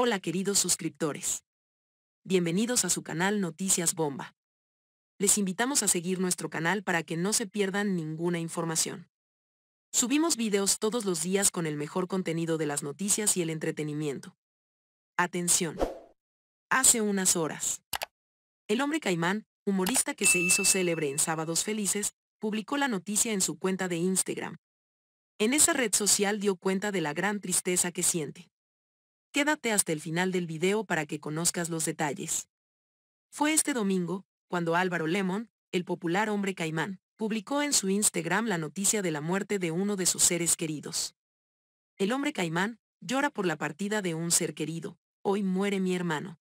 Hola queridos suscriptores. Bienvenidos a su canal Noticias Bomba. Les invitamos a seguir nuestro canal para que no se pierdan ninguna información. Subimos videos todos los días con el mejor contenido de las noticias y el entretenimiento. Atención. Hace unas horas. El hombre caimán, humorista que se hizo célebre en Sábados Felices, publicó la noticia en su cuenta de Instagram. En esa red social dio cuenta de la gran tristeza que siente Quédate hasta el final del video para que conozcas los detalles. Fue este domingo, cuando Álvaro Lemon, el popular hombre caimán, publicó en su Instagram la noticia de la muerte de uno de sus seres queridos. El hombre caimán llora por la partida de un ser querido, hoy muere mi hermano.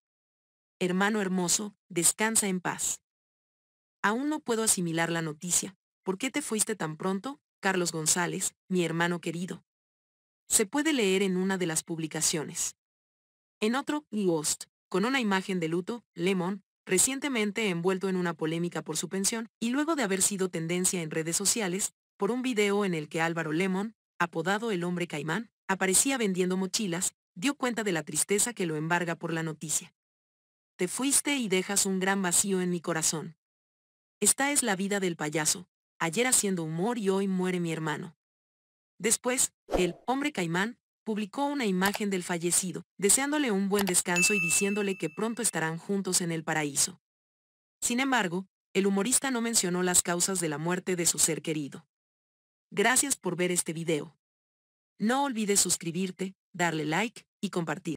Hermano hermoso, descansa en paz. Aún no puedo asimilar la noticia, ¿por qué te fuiste tan pronto, Carlos González, mi hermano querido? Se puede leer en una de las publicaciones. En otro, Ghost, con una imagen de luto, Lemon, recientemente envuelto en una polémica por su pensión y luego de haber sido tendencia en redes sociales, por un video en el que Álvaro Lemon, apodado el hombre caimán, aparecía vendiendo mochilas, dio cuenta de la tristeza que lo embarga por la noticia. Te fuiste y dejas un gran vacío en mi corazón. Esta es la vida del payaso, ayer haciendo humor y hoy muere mi hermano. Después, el hombre caimán publicó una imagen del fallecido, deseándole un buen descanso y diciéndole que pronto estarán juntos en el paraíso. Sin embargo, el humorista no mencionó las causas de la muerte de su ser querido. Gracias por ver este video. No olvides suscribirte, darle like y compartir.